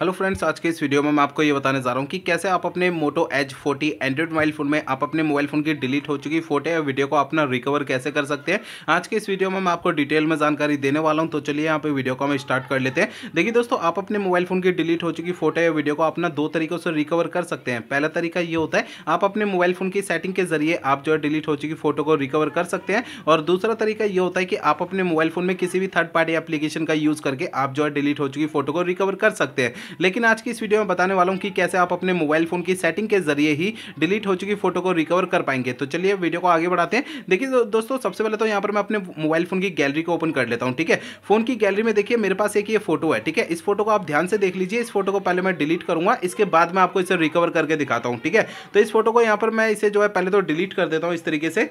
hello friends आज के इस वीडियो में मैं आपको ये बताने जा रहा हूँ कि कैसे आप अपने Moto H forty android mobile phone में आप अपने मोबाइल फ़ोन की डिलीट हो चुकी फोटो या वीडियो को अपना रिकवर कैसे कर सकते हैं आज के इस वीडियो में मैं आपको डिटेल में जानकारी देने वाला हूँ तो चलिए यहाँ पे वीडियो को हम स्टार्ट कर लेते हैं देखिए दोस्तों आप अपने मोबाइल फ़ोन की डिलीट हो चुकी फोटो या वीडियो को अपना दो तरीकों से रिकवर कर सकते हैं पहला तरीका ये होता है आप अपने मोबाइल फ़ोन की सेटिंग के जरिए आप जो है डिलीट हो चुकी फोटो को रिकवर कर सकते हैं और दूसरा तरीका ये होता है कि आप अपने मोबाइल फ़ोन में किसी भी थर्ड पार्टी एप्लीकेशन का यूज़ करके आप जो है डिलीट हो चुकी फोटो को रिकवर कर सकते हैं लेकिन आज की इस वीडियो में बताने वाला हूँ कि कैसे आप अपने मोबाइल फ़ोन की सेटिंग के जरिए ही डिलीट हो चुकी फोटो को रिकवर कर पाएंगे तो चलिए वीडियो को आगे बढ़ाते हैं देखिए दोस्तों सबसे पहले तो यहाँ पर मैं अपने मोबाइल फ़ोन की गैलरी को ओपन कर लेता हूँ ठीक है फ़ोन की गैलरी में देखिए मेरे पास एक ये फोटो है ठीक है इस फोटो को आप ध्यान से देख लीजिए इस फोटो को पहले मैं डिलीट करूंगा इसके बाद में आपको इसे रिकवर करके दिखाता हूँ ठीक है तो इस फोटो को यहाँ पर मैं इसे जो है पहले तो डिलीट कर देता हूँ इस तरीके से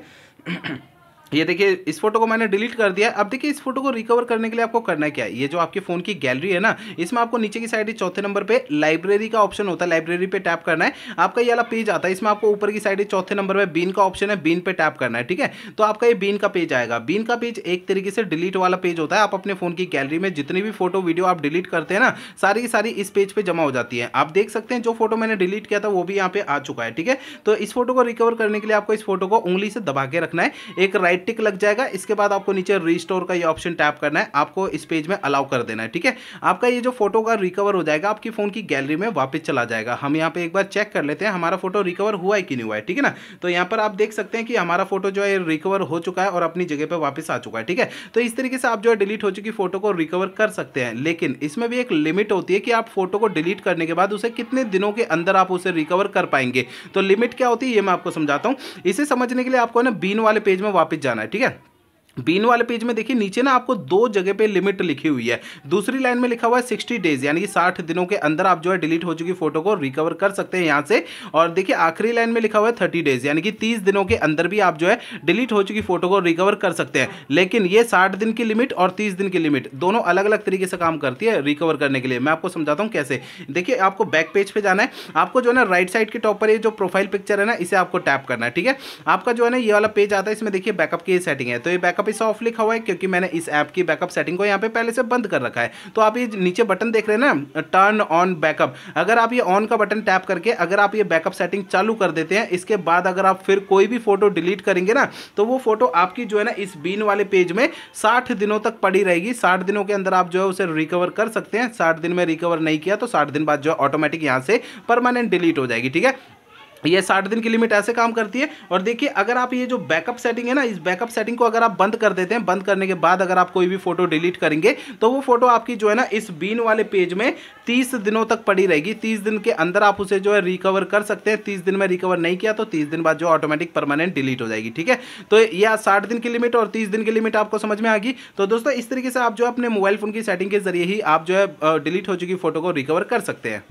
ये देखिए इस फोटो को मैंने डिलीट कर दिया अब देखिए इस फोटो को रिकवर करने के लिए आपको करना क्या है ये जो आपके फोन की गैलरी है ना इसमें आपको नीचे की साइड चौथे नंबर पे लाइब्रेरी का ऑप्शन होता है लाइब्रेरी पे टैप करना है आपका ये वाला पेज आता है इसमें आपको ऊपर की साइड चौथे नंबर पे बीन का ऑप्शन है बीन पे टैप करना है ठीक है तो आपका ये बीन का पेज आएगा बीन का पेज एक तरीके से डिलीट वाला पेज होता है आप अपने फोन की गैलरी में जितनी भी फोटो वीडियो आप डिलीट करते हैं ना सारी की सारी इस पेज पर जमा हो जाती है आप देख सकते हैं जो फोटो मैंने डिलीट किया था वो भी यहाँ पे आ चुका है ठीक है तो इस फोटो को रिकवर करने के लिए आपको इस फोटो को उंगली से दबा के रखना है एक राइट राइट टिक लग जाएगा इसके बाद आपको नीचे रिस्टोर का ये ऑप्शन टैप करना है आपको इस पेज में अलाउ कर देना है ठीक है आपका ये जो फोटो का रिकवर हो जाएगा आपकी फ़ोन की गैलरी में वापस चला जाएगा हम यहाँ पे एक बार चेक कर लेते हैं हमारा फोटो रिकवर हुआ है कि नहीं हुआ है ठीक है ना तो यहाँ पर आप देख सकते हैं कि हमारा फोटो जो है रिकवर हो चुका है और अपनी जगह पर वापस आ चुका है ठीक है तो इस तरीके से आप जो है डिलीट हो चुकी फोटो को रिकवर कर सकते हैं लेकिन इसमें भी एक लिमिट होती है कि आप फोटो को डिलीट करने के बाद उसे कितने दिनों के अंदर आप उसे रिकवर कर पाएंगे तो लिमिट क्या होती है ये मैं आपको समझाता हूँ इसे समझने के लिए आपको ना बीन वाले पेज में वापस जाना है ठीक है बीन वाले पेज में देखिए नीचे ना आपको दो जगह पे लिमिट लिखी हुई है दूसरी लाइन में लिखा हुआ है सिक्सटी डेज यानी कि साठ दिनों के अंदर आप जो है डिलीट हो चुकी फोटो को रिकवर कर सकते हैं यहाँ से और देखिए आखिरी लाइन में लिखा हुआ है थर्टी डेज यानी कि तीस दिनों के अंदर भी आप जो है डिलीट हो चुकी फोटो को रिकवर कर सकते हैं लेकिन ये साठ दिन की लिमिट और तीस दिन की लिमिट दोनों अलग अलग तरीके से काम करती है रिकवर करने के लिए मैं आपको समझाता हूँ कैसे देखिए आपको बैक पेज पर जाना है आपको जो है ना राइट साइड के टॉप पर ये जो प्रोफाइल पिक्चर है ना इसे आपको टैप करना है ठीक है आपका जो है ना ये वाला पेज आता है इसमें देखिए बैकअप की सेटिंग है तो ये बैकअप पे इसे ऑफ लिखा हुआ है क्योंकि मैंने इस ऐप की बैकअप सेटिंग को यहाँ पे पहले से बंद कर रखा है तो आप ये नीचे बटन देख रहे हैं ना टर्न ऑन बैकअप अगर आप ये ऑन का बटन टैप करके अगर आप ये बैकअप सेटिंग चालू कर देते हैं इसके बाद अगर आप फिर कोई भी फोटो डिलीट करेंगे ना तो वो फोटो आपकी जो है ना इस बीन वाले पेज में साठ दिनों तक पड़ी रहेगी साठ दिनों के अंदर आप जो है उसे रिकवर कर सकते हैं साठ दिन में रिकवर नहीं किया तो साठ दिन बाद जो है ऑटोमेटिक यहाँ से परमानेंट डिलीट हो जाएगी ठीक है ये साठ दिन की लिमिट ऐसे काम करती है और देखिए अगर आप ये जो बैकअप सेटिंग है ना इस बैकअप सेटिंग को अगर आप बंद कर देते हैं बंद करने के बाद अगर आप कोई भी फोटो डिलीट करेंगे तो वो फोटो आपकी जो है ना इस बीन वाले पेज में तीस दिनों तक पड़ी रहेगी तीस दिन के अंदर आप उसे जो है रिकवर कर सकते हैं तीस दिन में रिकवर नहीं किया तो तीस दिन बाद जो ऑटोमेटिक परमानेंट डिलीट हो जाएगी ठीक है तो यह साठ दिन की लिमिट और तीस दिन की लिमिट आपको समझ में आएगी तो दोस्तों इस तरीके से आप जो अपने मोबाइल फोन की सेटिंग के जरिए ही आप जो है डिलीट हो चुकी फोटो को रिकवर कर सकते हैं